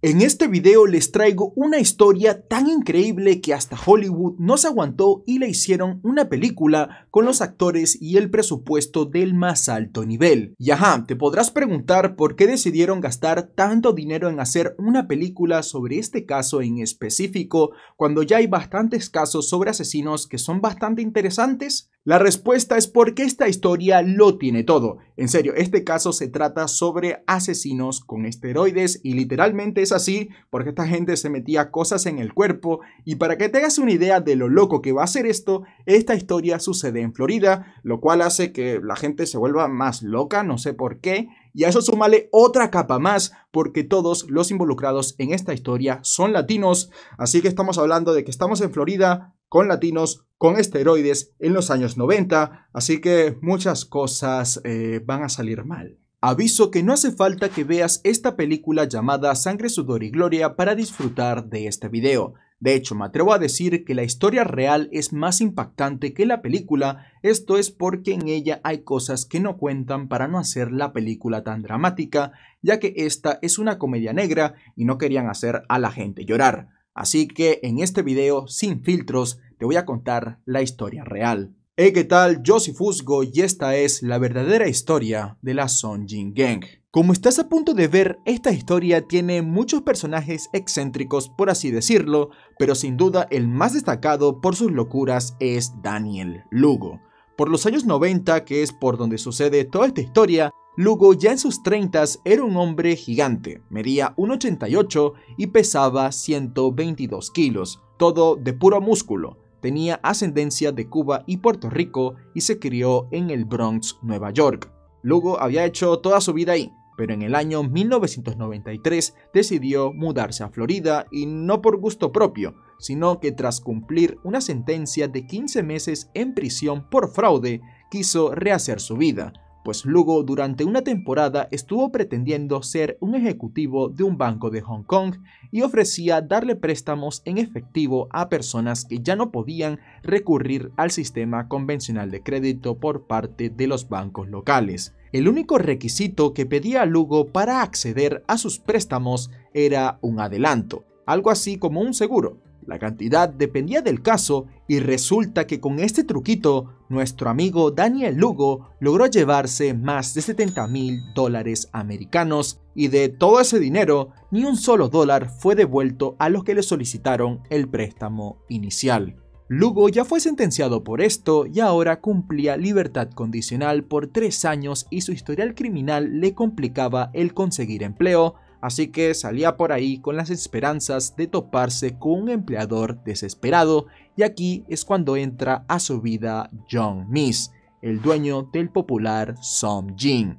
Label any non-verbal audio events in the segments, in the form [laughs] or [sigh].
En este video les traigo una historia tan increíble que hasta Hollywood no se aguantó y le hicieron una película con los actores y el presupuesto del más alto nivel. Y ajá, te podrás preguntar por qué decidieron gastar tanto dinero en hacer una película sobre este caso en específico cuando ya hay bastantes casos sobre asesinos que son bastante interesantes. La respuesta es porque esta historia lo tiene todo. En serio, este caso se trata sobre asesinos con esteroides y literalmente es así porque esta gente se metía cosas en el cuerpo y para que tengas una idea de lo loco que va a ser esto, esta historia sucede en Florida, lo cual hace que la gente se vuelva más loca, no sé por qué, y a eso súmale otra capa más, porque todos los involucrados en esta historia son latinos. Así que estamos hablando de que estamos en Florida, con latinos, con esteroides en los años 90, así que muchas cosas eh, van a salir mal. Aviso que no hace falta que veas esta película llamada Sangre, Sudor y Gloria para disfrutar de este video. De hecho, me atrevo a decir que la historia real es más impactante que la película, esto es porque en ella hay cosas que no cuentan para no hacer la película tan dramática, ya que esta es una comedia negra y no querían hacer a la gente llorar. Así que en este video sin filtros te voy a contar la historia real. Hey, ¿qué tal? Yo soy Fusgo y esta es la verdadera historia de la Songjin Gang. Como estás a punto de ver, esta historia tiene muchos personajes excéntricos, por así decirlo, pero sin duda el más destacado por sus locuras es Daniel Lugo. Por los años 90, que es por donde sucede toda esta historia, Lugo ya en sus 30 era un hombre gigante, medía 1,88 y pesaba 122 kilos, todo de puro músculo. Tenía ascendencia de Cuba y Puerto Rico y se crió en el Bronx, Nueva York. Lugo había hecho toda su vida ahí, pero en el año 1993 decidió mudarse a Florida y no por gusto propio, sino que tras cumplir una sentencia de 15 meses en prisión por fraude, quiso rehacer su vida pues Lugo durante una temporada estuvo pretendiendo ser un ejecutivo de un banco de Hong Kong y ofrecía darle préstamos en efectivo a personas que ya no podían recurrir al sistema convencional de crédito por parte de los bancos locales. El único requisito que pedía Lugo para acceder a sus préstamos era un adelanto, algo así como un seguro, la cantidad dependía del caso y resulta que con este truquito, nuestro amigo Daniel Lugo logró llevarse más de 70 mil dólares americanos y de todo ese dinero, ni un solo dólar fue devuelto a los que le solicitaron el préstamo inicial. Lugo ya fue sentenciado por esto y ahora cumplía libertad condicional por tres años y su historial criminal le complicaba el conseguir empleo, así que salía por ahí con las esperanzas de toparse con un empleador desesperado y aquí es cuando entra a su vida John Miss, el dueño del popular Song Jin.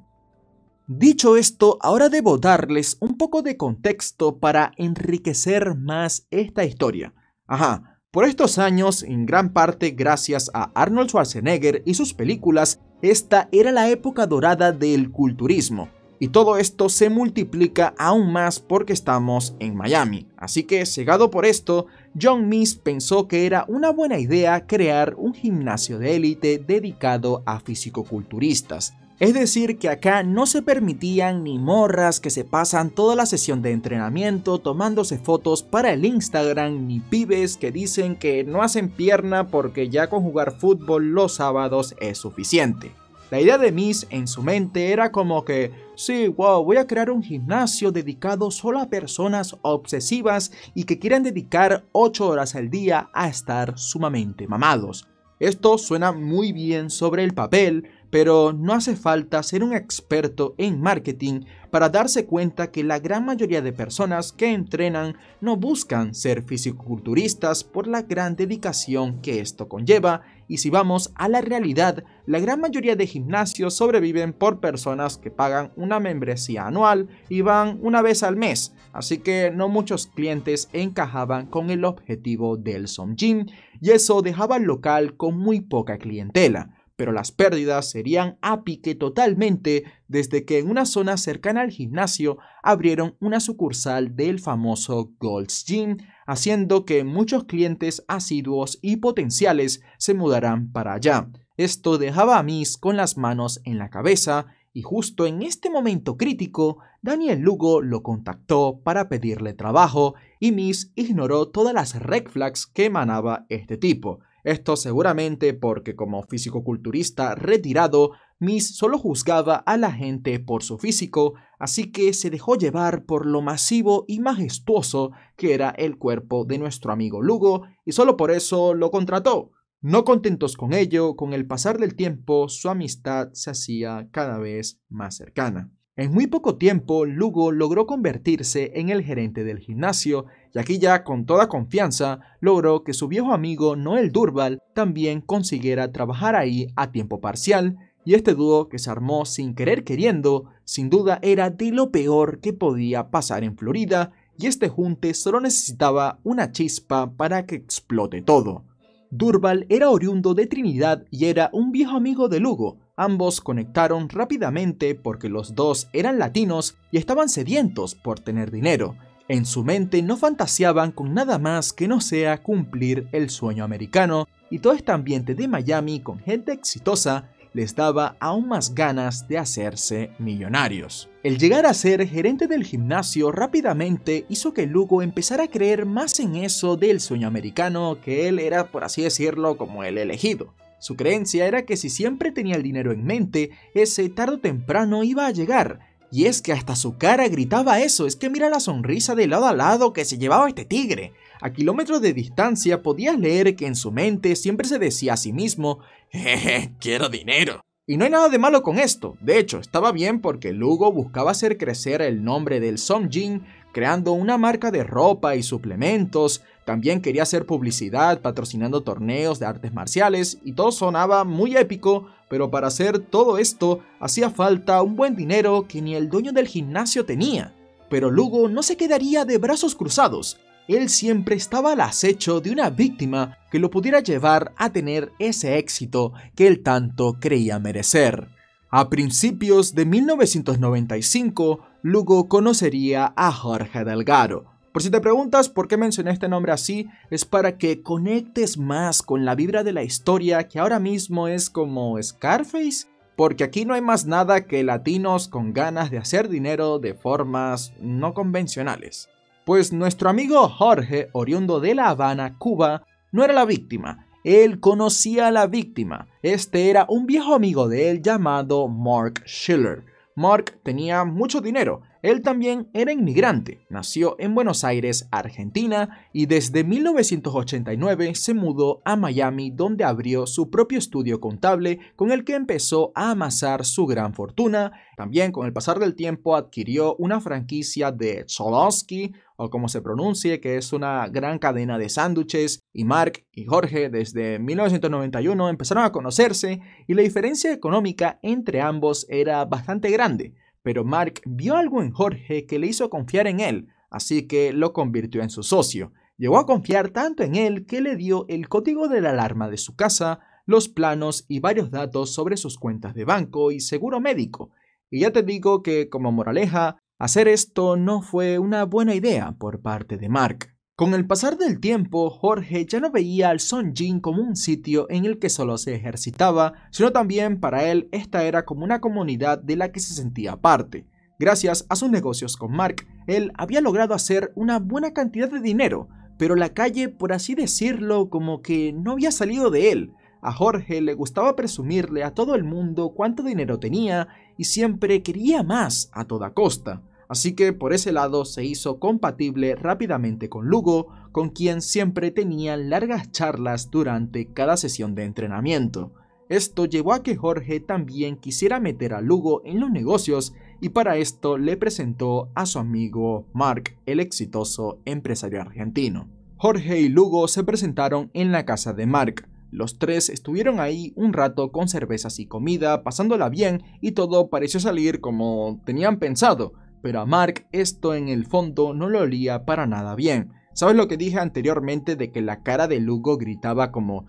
Dicho esto, ahora debo darles un poco de contexto para enriquecer más esta historia. Ajá, por estos años, en gran parte gracias a Arnold Schwarzenegger y sus películas, esta era la época dorada del culturismo, y todo esto se multiplica aún más porque estamos en Miami. Así que, cegado por esto, John Miss pensó que era una buena idea crear un gimnasio de élite dedicado a fisicoculturistas. Es decir, que acá no se permitían ni morras que se pasan toda la sesión de entrenamiento tomándose fotos para el Instagram, ni pibes que dicen que no hacen pierna porque ya con jugar fútbol los sábados es suficiente. La idea de Miss en su mente era como que Sí, wow, voy a crear un gimnasio dedicado solo a personas obsesivas y que quieran dedicar 8 horas al día a estar sumamente mamados. Esto suena muy bien sobre el papel, pero no hace falta ser un experto en marketing para darse cuenta que la gran mayoría de personas que entrenan no buscan ser fisiculturistas por la gran dedicación que esto conlleva y si vamos a la realidad, la gran mayoría de gimnasios sobreviven por personas que pagan una membresía anual y van una vez al mes, así que no muchos clientes encajaban con el objetivo del Som Gym y eso dejaba al local con muy poca clientela pero las pérdidas serían a pique totalmente desde que en una zona cercana al gimnasio abrieron una sucursal del famoso Gold's Gym, haciendo que muchos clientes asiduos y potenciales se mudaran para allá. Esto dejaba a Miss con las manos en la cabeza y justo en este momento crítico, Daniel Lugo lo contactó para pedirle trabajo y Miss ignoró todas las red flags que emanaba este tipo. Esto seguramente porque como físico-culturista retirado, Miss solo juzgaba a la gente por su físico, así que se dejó llevar por lo masivo y majestuoso que era el cuerpo de nuestro amigo Lugo, y solo por eso lo contrató. No contentos con ello, con el pasar del tiempo su amistad se hacía cada vez más cercana. En muy poco tiempo, Lugo logró convertirse en el gerente del gimnasio y aquí ya con toda confianza logró que su viejo amigo Noel Durval también consiguiera trabajar ahí a tiempo parcial, y este dúo que se armó sin querer queriendo, sin duda era de lo peor que podía pasar en Florida, y este junte solo necesitaba una chispa para que explote todo. Durval era oriundo de Trinidad y era un viejo amigo de Lugo. Ambos conectaron rápidamente porque los dos eran latinos y estaban sedientos por tener dinero. En su mente no fantaseaban con nada más que no sea cumplir el sueño americano, y todo este ambiente de Miami con gente exitosa les daba aún más ganas de hacerse millonarios. El llegar a ser gerente del gimnasio rápidamente hizo que Lugo empezara a creer más en eso del sueño americano que él era, por así decirlo, como el elegido. Su creencia era que si siempre tenía el dinero en mente, ese tarde o temprano iba a llegar, y es que hasta su cara gritaba eso, es que mira la sonrisa de lado a lado que se llevaba este tigre. A kilómetros de distancia podías leer que en su mente siempre se decía a sí mismo, jeje, quiero dinero. Y no hay nada de malo con esto, de hecho estaba bien porque Lugo buscaba hacer crecer el nombre del Songjin creando una marca de ropa y suplementos también quería hacer publicidad patrocinando torneos de artes marciales y todo sonaba muy épico, pero para hacer todo esto hacía falta un buen dinero que ni el dueño del gimnasio tenía. Pero Lugo no se quedaría de brazos cruzados, él siempre estaba al acecho de una víctima que lo pudiera llevar a tener ese éxito que él tanto creía merecer. A principios de 1995, Lugo conocería a Jorge Delgado, por si te preguntas por qué mencioné este nombre así, es para que conectes más con la vibra de la historia que ahora mismo es como Scarface, porque aquí no hay más nada que latinos con ganas de hacer dinero de formas no convencionales. Pues nuestro amigo Jorge, oriundo de La Habana, Cuba, no era la víctima, él conocía a la víctima. Este era un viejo amigo de él llamado Mark Schiller. Mark tenía mucho dinero, él también era inmigrante, nació en Buenos Aires, Argentina, y desde 1989 se mudó a Miami donde abrió su propio estudio contable con el que empezó a amasar su gran fortuna. También con el pasar del tiempo adquirió una franquicia de Cholosky, o como se pronuncie, que es una gran cadena de sándwiches, y Mark y Jorge desde 1991 empezaron a conocerse y la diferencia económica entre ambos era bastante grande pero Mark vio algo en Jorge que le hizo confiar en él, así que lo convirtió en su socio. Llegó a confiar tanto en él que le dio el código de la alarma de su casa, los planos y varios datos sobre sus cuentas de banco y seguro médico. Y ya te digo que, como moraleja, hacer esto no fue una buena idea por parte de Mark. Con el pasar del tiempo, Jorge ya no veía al Songjin como un sitio en el que solo se ejercitaba, sino también para él esta era como una comunidad de la que se sentía parte. Gracias a sus negocios con Mark, él había logrado hacer una buena cantidad de dinero, pero la calle, por así decirlo, como que no había salido de él. A Jorge le gustaba presumirle a todo el mundo cuánto dinero tenía y siempre quería más a toda costa. Así que por ese lado se hizo compatible rápidamente con Lugo, con quien siempre tenía largas charlas durante cada sesión de entrenamiento. Esto llevó a que Jorge también quisiera meter a Lugo en los negocios y para esto le presentó a su amigo Mark, el exitoso empresario argentino. Jorge y Lugo se presentaron en la casa de Mark. Los tres estuvieron ahí un rato con cervezas y comida, pasándola bien y todo pareció salir como tenían pensado, pero a Mark esto en el fondo no lo olía para nada bien. ¿Sabes lo que dije anteriormente de que la cara de Lugo gritaba como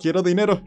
quiero dinero?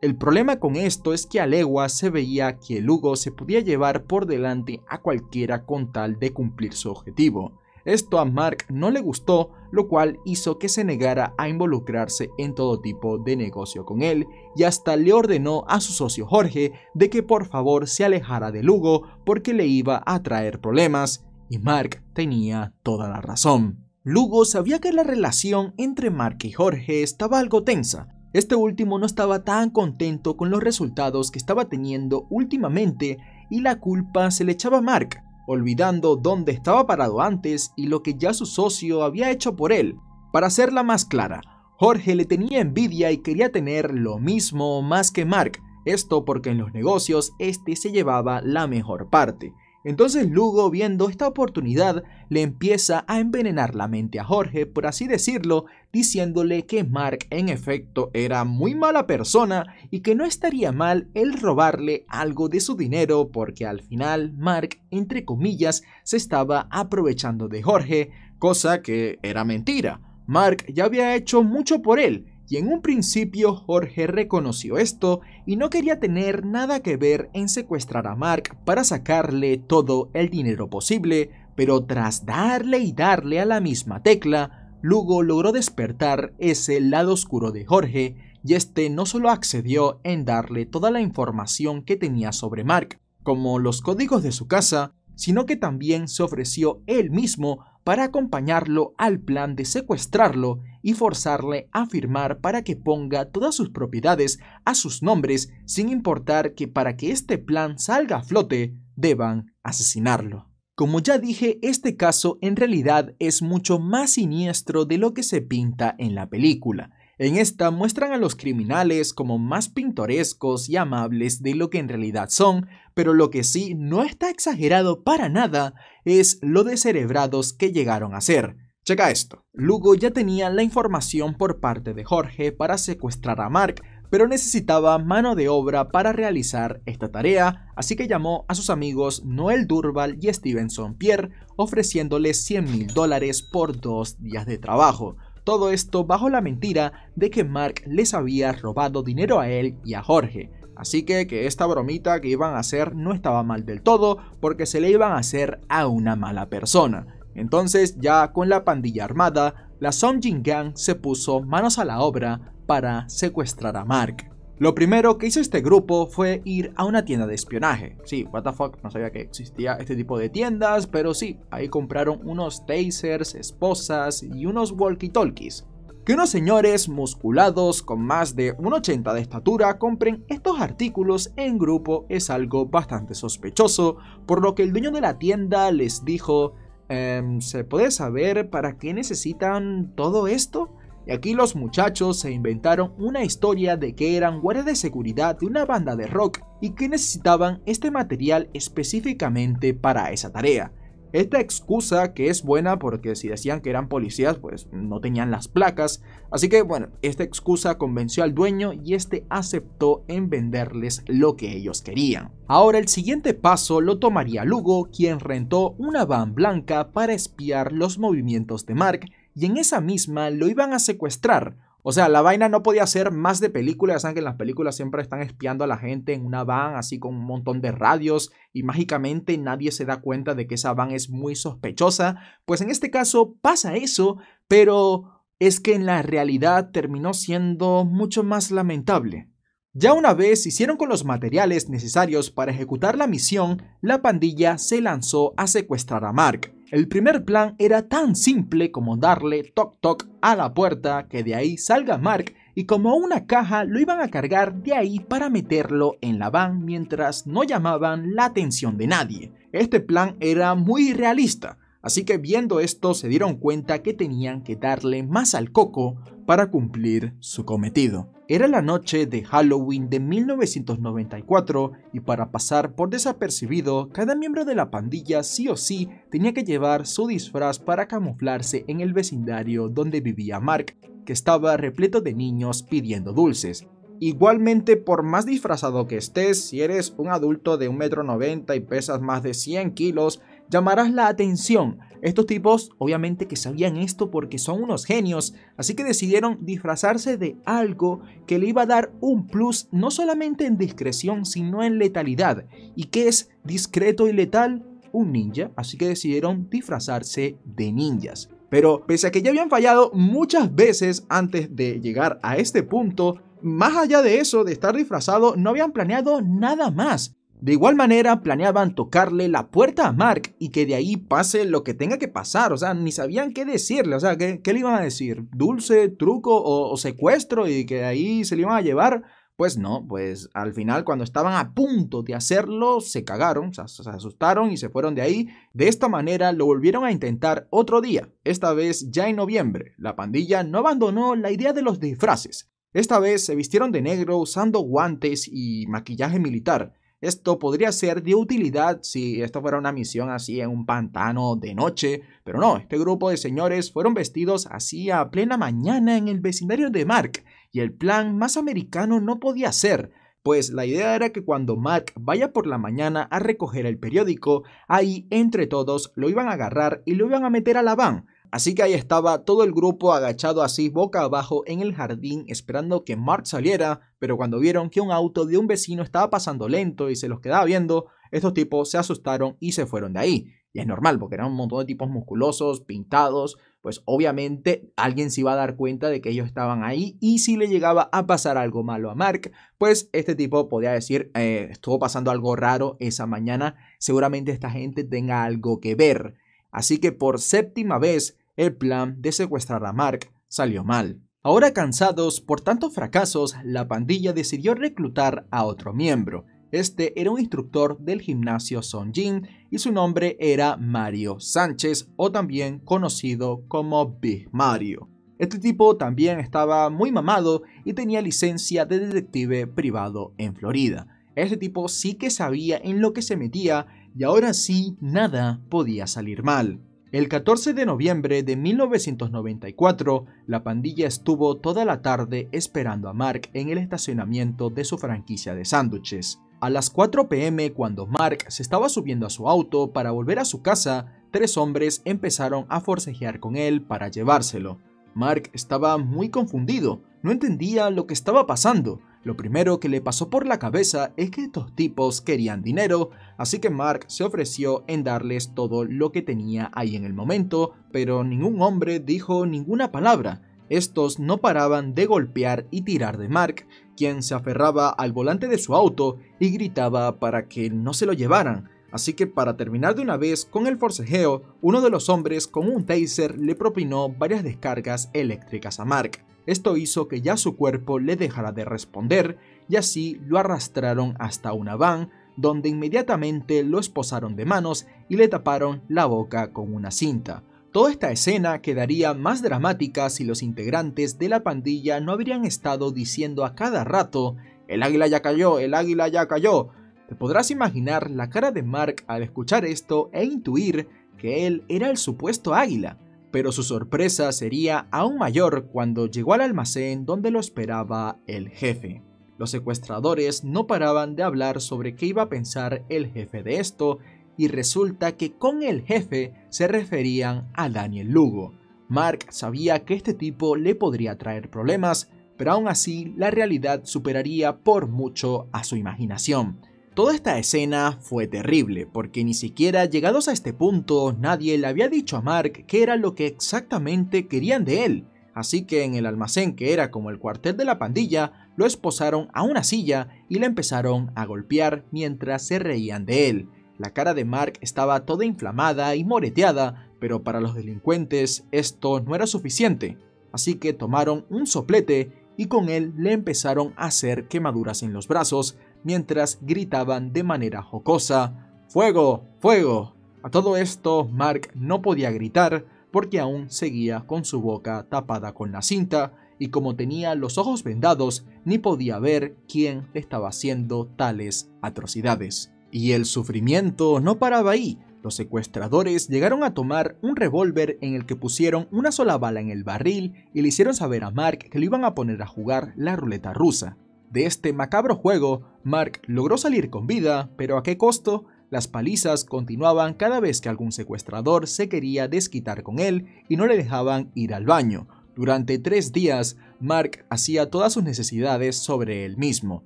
El problema con esto es que a legua se veía que Lugo se podía llevar por delante a cualquiera con tal de cumplir su objetivo. Esto a Mark no le gustó, lo cual hizo que se negara a involucrarse en todo tipo de negocio con él y hasta le ordenó a su socio Jorge de que por favor se alejara de Lugo porque le iba a traer problemas y Mark tenía toda la razón. Lugo sabía que la relación entre Mark y Jorge estaba algo tensa, este último no estaba tan contento con los resultados que estaba teniendo últimamente y la culpa se le echaba a Mark, olvidando dónde estaba parado antes y lo que ya su socio había hecho por él. Para hacerla más clara, Jorge le tenía envidia y quería tener lo mismo más que Mark, esto porque en los negocios este se llevaba la mejor parte. Entonces Lugo, viendo esta oportunidad, le empieza a envenenar la mente a Jorge, por así decirlo, diciéndole que Mark en efecto era muy mala persona y que no estaría mal el robarle algo de su dinero porque al final Mark, entre comillas, se estaba aprovechando de Jorge, cosa que era mentira. Mark ya había hecho mucho por él y en un principio Jorge reconoció esto y no quería tener nada que ver en secuestrar a Mark para sacarle todo el dinero posible, pero tras darle y darle a la misma tecla, Lugo logró despertar ese lado oscuro de Jorge y este no solo accedió en darle toda la información que tenía sobre Mark, como los códigos de su casa, sino que también se ofreció él mismo para acompañarlo al plan de secuestrarlo y forzarle a firmar para que ponga todas sus propiedades a sus nombres sin importar que para que este plan salga a flote deban asesinarlo. Como ya dije, este caso en realidad es mucho más siniestro de lo que se pinta en la película. En esta muestran a los criminales como más pintorescos y amables de lo que en realidad son, pero lo que sí no está exagerado para nada es lo de cerebrados que llegaron a ser. Checa esto. Lugo ya tenía la información por parte de Jorge para secuestrar a Mark, pero necesitaba mano de obra para realizar esta tarea, así que llamó a sus amigos Noel Durval y Stevenson Pierre, ofreciéndoles 100 mil dólares por dos días de trabajo. Todo esto bajo la mentira de que Mark les había robado dinero a él y a Jorge. Así que que esta bromita que iban a hacer no estaba mal del todo porque se le iban a hacer a una mala persona. Entonces ya con la pandilla armada, la Song Gang se puso manos a la obra para secuestrar a Mark. Lo primero que hizo este grupo fue ir a una tienda de espionaje. Sí, what no sabía que existía este tipo de tiendas, pero sí, ahí compraron unos tasers, esposas y unos walkie-talkies. Que unos señores musculados con más de 1,80 de estatura compren estos artículos en grupo es algo bastante sospechoso, por lo que el dueño de la tienda les dijo, em, ¿se puede saber para qué necesitan todo esto? Y aquí los muchachos se inventaron una historia de que eran guardia de seguridad de una banda de rock y que necesitaban este material específicamente para esa tarea. Esta excusa que es buena porque si decían que eran policías pues no tenían las placas, así que bueno, esta excusa convenció al dueño y este aceptó en venderles lo que ellos querían. Ahora el siguiente paso lo tomaría Lugo, quien rentó una van blanca para espiar los movimientos de Mark y en esa misma lo iban a secuestrar. O sea, la vaina no podía ser más de película. Ya saben que en las películas siempre están espiando a la gente en una van, así con un montón de radios, y mágicamente nadie se da cuenta de que esa van es muy sospechosa. Pues en este caso pasa eso, pero es que en la realidad terminó siendo mucho más lamentable. Ya una vez hicieron con los materiales necesarios para ejecutar la misión, la pandilla se lanzó a secuestrar a Mark. El primer plan era tan simple como darle toc toc a la puerta que de ahí salga Mark y como una caja lo iban a cargar de ahí para meterlo en la van mientras no llamaban la atención de nadie. Este plan era muy realista, Así que viendo esto se dieron cuenta que tenían que darle más al coco para cumplir su cometido. Era la noche de Halloween de 1994 y para pasar por desapercibido, cada miembro de la pandilla sí o sí tenía que llevar su disfraz para camuflarse en el vecindario donde vivía Mark, que estaba repleto de niños pidiendo dulces. Igualmente, por más disfrazado que estés, si eres un adulto de 1,90m y pesas más de 100 kilos, llamarás la atención. Estos tipos obviamente que sabían esto porque son unos genios, así que decidieron disfrazarse de algo que le iba a dar un plus no solamente en discreción, sino en letalidad. ¿Y que es discreto y letal? Un ninja, así que decidieron disfrazarse de ninjas. Pero pese a que ya habían fallado muchas veces antes de llegar a este punto, más allá de eso, de estar disfrazado, no habían planeado nada más. De igual manera, planeaban tocarle la puerta a Mark y que de ahí pase lo que tenga que pasar. O sea, ni sabían qué decirle. O sea, ¿qué, le iban a decir? ¿Dulce, truco o, secuestro? Y que de ahí se le iban a llevar. Pues no, pues al final cuando estaban a punto de hacerlo, se cagaron, o sea, se asustaron y se fueron de ahí. De esta manera lo volvieron a intentar otro día, esta vez ya en noviembre. La pandilla no abandonó la idea de los disfraces. Esta vez se vistieron de negro usando guantes y maquillaje militar esto podría ser de utilidad si esto fuera una misión así en un pantano de noche, pero no, este grupo de señores fueron vestidos así a plena mañana en el vecindario de Mark, y el plan más americano no podía ser, pues la idea era que cuando Mark vaya por la mañana a recoger el periódico, ahí entre todos lo iban a agarrar y lo iban a meter a la van, Así que ahí estaba todo el grupo agachado así boca abajo en el jardín esperando que Mark saliera, pero cuando vieron que un auto de un vecino estaba pasando lento y se los quedaba viendo, estos tipos se asustaron y se fueron de ahí. Y es normal, porque eran un montón de tipos musculosos, pintados, pues obviamente alguien se iba a dar cuenta de que ellos estaban ahí y si le llegaba a pasar algo malo a Mark, pues este tipo podía decir, eh, estuvo pasando algo raro esa mañana, seguramente esta gente tenga algo que ver. Así que por séptima vez el plan de secuestrar a Mark salió mal. Ahora cansados por tantos fracasos, la pandilla decidió reclutar a otro miembro. Este era un instructor del gimnasio Jin y su nombre era Mario Sánchez o también conocido como Big Mario. Este tipo también estaba muy mamado y tenía licencia de detective privado en Florida. Este tipo sí que sabía en lo que se metía y ahora sí nada podía salir mal. El 14 de noviembre de 1994, la pandilla estuvo toda la tarde esperando a Mark en el estacionamiento de su franquicia de sándwiches. A las 4 pm, cuando Mark se estaba subiendo a su auto para volver a su casa, tres hombres empezaron a forcejear con él para llevárselo. Mark estaba muy confundido, no entendía lo que estaba pasando, lo primero que le pasó por la cabeza es que estos tipos querían dinero, así que Mark se ofreció en darles todo lo que tenía ahí en el momento, pero ningún hombre dijo ninguna palabra. Estos no paraban de golpear y tirar de Mark, quien se aferraba al volante de su auto y gritaba para que no se lo llevaran. Así que para terminar de una vez con el forcejeo, uno de los hombres con un taser le propinó varias descargas eléctricas a Mark. Esto hizo que ya su cuerpo le dejara de responder y así lo arrastraron hasta una van donde inmediatamente lo esposaron de manos y le taparon la boca con una cinta. Toda esta escena quedaría más dramática si los integrantes de la pandilla no habrían estado diciendo a cada rato el águila ya cayó, el águila ya cayó, te podrás imaginar la cara de Mark al escuchar esto e intuir que él era el supuesto águila, pero su sorpresa sería aún mayor cuando llegó al almacén donde lo esperaba el jefe. Los secuestradores no paraban de hablar sobre qué iba a pensar el jefe de esto, y resulta que con el jefe se referían a Daniel Lugo. Mark sabía que este tipo le podría traer problemas, pero aún así la realidad superaría por mucho a su imaginación. Toda esta escena fue terrible, porque ni siquiera llegados a este punto nadie le había dicho a Mark que era lo que exactamente querían de él, así que en el almacén que era como el cuartel de la pandilla, lo esposaron a una silla y le empezaron a golpear mientras se reían de él. La cara de Mark estaba toda inflamada y moreteada, pero para los delincuentes esto no era suficiente, así que tomaron un soplete y con él le empezaron a hacer quemaduras en los brazos mientras gritaban de manera jocosa, ¡Fuego! ¡Fuego! A todo esto, Mark no podía gritar porque aún seguía con su boca tapada con la cinta y como tenía los ojos vendados, ni podía ver quién le estaba haciendo tales atrocidades. Y el sufrimiento no paraba ahí. Los secuestradores llegaron a tomar un revólver en el que pusieron una sola bala en el barril y le hicieron saber a Mark que lo iban a poner a jugar la ruleta rusa. De este macabro juego, Mark logró salir con vida, pero ¿a qué costo? Las palizas continuaban cada vez que algún secuestrador se quería desquitar con él y no le dejaban ir al baño. Durante tres días, Mark hacía todas sus necesidades sobre él mismo.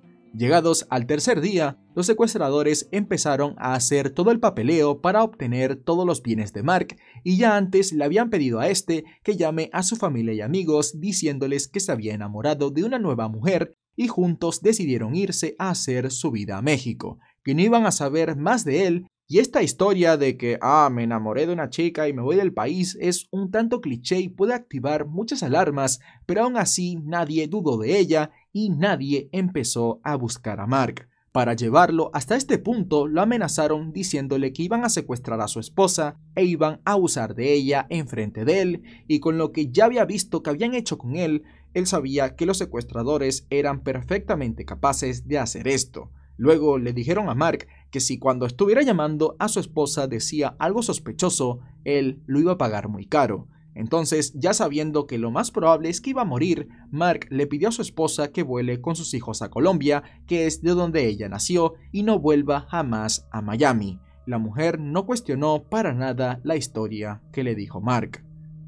Llegados al tercer día, los secuestradores empezaron a hacer todo el papeleo para obtener todos los bienes de Mark y ya antes le habían pedido a este que llame a su familia y amigos diciéndoles que se había enamorado de una nueva mujer y juntos decidieron irse a hacer su vida a México, que no iban a saber más de él y esta historia de que, ah, me enamoré de una chica y me voy del país es un tanto cliché y puede activar muchas alarmas, pero aún así nadie dudó de ella y nadie empezó a buscar a Mark. Para llevarlo hasta este punto lo amenazaron diciéndole que iban a secuestrar a su esposa e iban a usar de ella enfrente de él y con lo que ya había visto que habían hecho con él, él sabía que los secuestradores eran perfectamente capaces de hacer esto. Luego le dijeron a Mark que si cuando estuviera llamando a su esposa decía algo sospechoso, él lo iba a pagar muy caro. Entonces, ya sabiendo que lo más probable es que iba a morir, Mark le pidió a su esposa que vuele con sus hijos a Colombia, que es de donde ella nació, y no vuelva jamás a Miami. La mujer no cuestionó para nada la historia que le dijo Mark.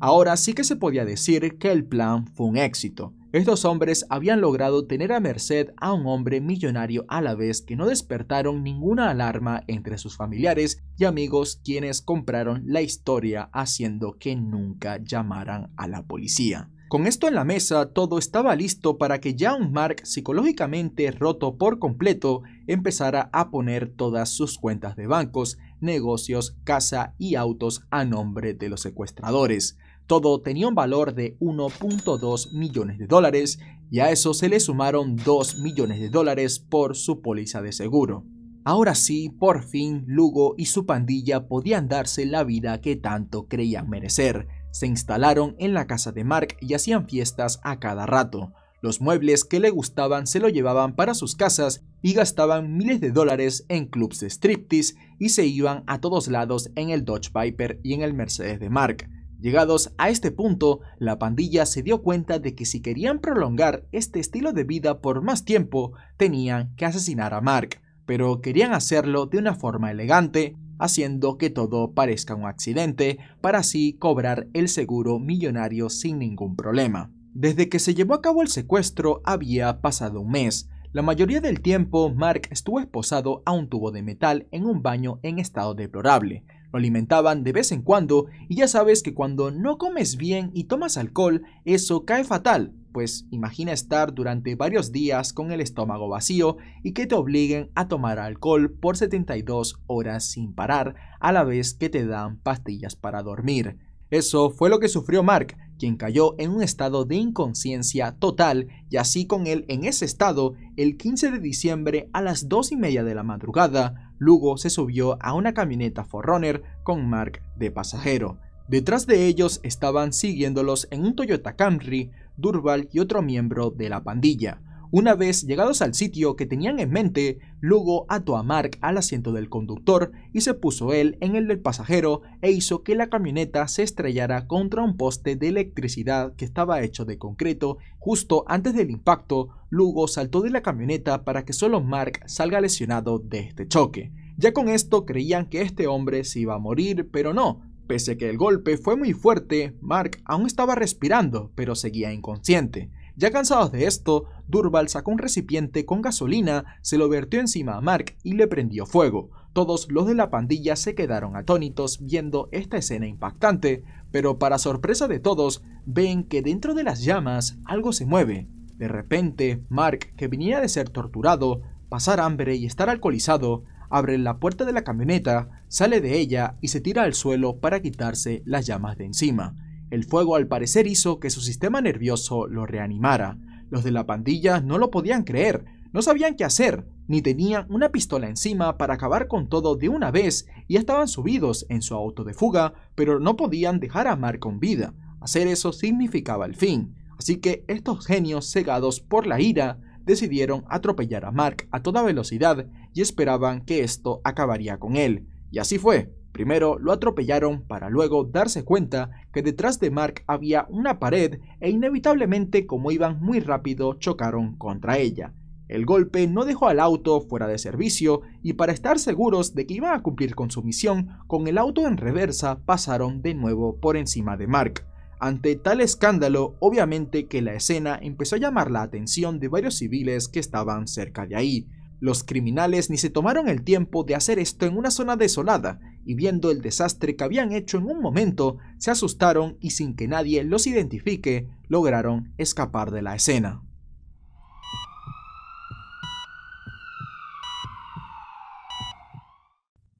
Ahora sí que se podía decir que el plan fue un éxito. Estos hombres habían logrado tener a merced a un hombre millonario a la vez que no despertaron ninguna alarma entre sus familiares y amigos quienes compraron la historia haciendo que nunca llamaran a la policía. Con esto en la mesa, todo estaba listo para que ya un Mark psicológicamente roto por completo empezara a poner todas sus cuentas de bancos, negocios, casa y autos a nombre de los secuestradores. Todo tenía un valor de 1.2 millones de dólares y a eso se le sumaron 2 millones de dólares por su póliza de seguro. Ahora sí, por fin, Lugo y su pandilla podían darse la vida que tanto creían merecer. Se instalaron en la casa de Mark y hacían fiestas a cada rato. Los muebles que le gustaban se lo llevaban para sus casas y gastaban miles de dólares en clubs de striptease y se iban a todos lados en el Dodge Viper y en el Mercedes de Mark. Llegados a este punto, la pandilla se dio cuenta de que si querían prolongar este estilo de vida por más tiempo, tenían que asesinar a Mark, pero querían hacerlo de una forma elegante, haciendo que todo parezca un accidente, para así cobrar el seguro millonario sin ningún problema. Desde que se llevó a cabo el secuestro había pasado un mes. La mayoría del tiempo Mark estuvo esposado a un tubo de metal en un baño en estado deplorable, lo alimentaban de vez en cuando y ya sabes que cuando no comes bien y tomas alcohol, eso cae fatal, pues imagina estar durante varios días con el estómago vacío y que te obliguen a tomar alcohol por 72 horas sin parar, a la vez que te dan pastillas para dormir. Eso fue lo que sufrió Mark, quien cayó en un estado de inconsciencia total y así con él en ese estado, el 15 de diciembre a las 2 y media de la madrugada, Lugo se subió a una camioneta Forerunner con Mark de pasajero. Detrás de ellos estaban siguiéndolos en un Toyota Camry, Durval y otro miembro de la pandilla. Una vez llegados al sitio que tenían en mente, Lugo ató a Mark al asiento del conductor y se puso él en el del pasajero e hizo que la camioneta se estrellara contra un poste de electricidad que estaba hecho de concreto justo antes del impacto, Lugo saltó de la camioneta para que solo Mark salga lesionado de este choque. Ya con esto creían que este hombre se iba a morir, pero no. Pese a que el golpe fue muy fuerte, Mark aún estaba respirando, pero seguía inconsciente. Ya cansados de esto, Durval sacó un recipiente con gasolina, se lo vertió encima a Mark y le prendió fuego. Todos los de la pandilla se quedaron atónitos viendo esta escena impactante, pero para sorpresa de todos, ven que dentro de las llamas algo se mueve. De repente, Mark, que venía de ser torturado, pasar hambre y estar alcoholizado, abre la puerta de la camioneta, sale de ella y se tira al suelo para quitarse las llamas de encima. El fuego al parecer hizo que su sistema nervioso lo reanimara. Los de la pandilla no lo podían creer, no sabían qué hacer, ni tenían una pistola encima para acabar con todo de una vez y estaban subidos en su auto de fuga, pero no podían dejar a Mark con vida. Hacer eso significaba el fin. Así que estos genios cegados por la ira decidieron atropellar a Mark a toda velocidad y esperaban que esto acabaría con él. Y así fue. Primero lo atropellaron para luego darse cuenta que detrás de Mark había una pared e inevitablemente como iban muy rápido chocaron contra ella. El golpe no dejó al auto fuera de servicio y para estar seguros de que iba a cumplir con su misión, con el auto en reversa pasaron de nuevo por encima de Mark. Ante tal escándalo, obviamente que la escena empezó a llamar la atención de varios civiles que estaban cerca de ahí. Los criminales ni se tomaron el tiempo de hacer esto en una zona desolada, y viendo el desastre que habían hecho en un momento, se asustaron y sin que nadie los identifique, lograron escapar de la escena.